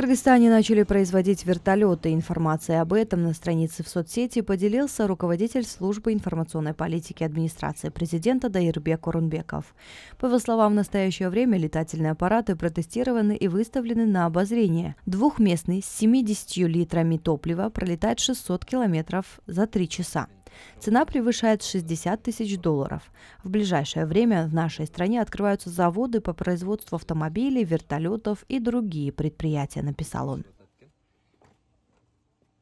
Кыргызстане начали производить вертолеты. Информация об этом на странице в соцсети поделился руководитель службы информационной политики администрации президента Даирбек Урунбеков. По его словам, в настоящее время летательные аппараты протестированы и выставлены на обозрение. Двухместный с 70 литрами топлива пролетает 600 километров за три часа. Цена превышает 60 тысяч долларов. В ближайшее время в нашей стране открываются заводы по производству автомобилей, вертолетов и другие предприятия, написал он.